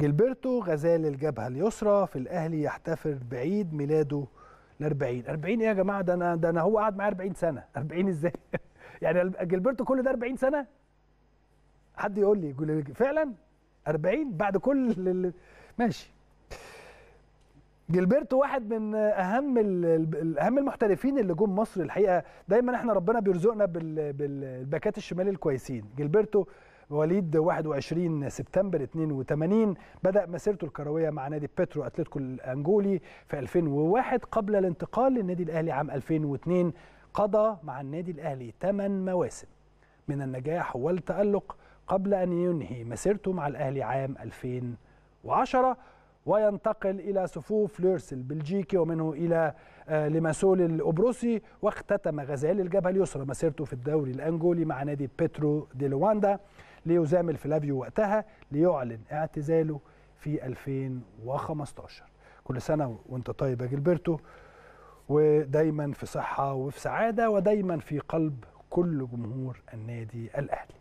جilberto غزال الجبهة اليسرى في الأهلي يحتفل بعيد ميلاده ال 40 40 إيه يا جماعة ده أنا ده أنا هو قعد معايا 40 سنة 40 إزاي؟ يعني جilberto كل ده 40 سنة؟ حد يقول لي يقول لي فعلا 40 بعد كل اللي... ماشي جلبرتو واحد من اهم اهم المحترفين اللي جم مصر الحقيقه دايما احنا ربنا بيرزقنا بالباكات الشمال الكويسين جلبرتو مواليد 21 سبتمبر 82 بدا مسيرته الكرويه مع نادي بترو اتلتيكو الانجولي في 2001 قبل الانتقال للنادي الاهلي عام 2002 قضى مع النادي الاهلي 8 مواسم من النجاح والتالق قبل ان ينهي مسيرته مع الاهلي عام 2010 وينتقل إلى صفوف ليرس البلجيكي ومنه إلى آه، لماسول الأبروسي واختتم غزال الجبهة اليسرى مسيرته في الدوري الأنجولي مع نادي بيترو دي لواندا ليزامل فلافيو وقتها ليعلن اعتزاله في 2015 كل سنة وانت طيب يا جلبرتو ودايما في صحة وفي سعادة ودايما في قلب كل جمهور النادي الأهلي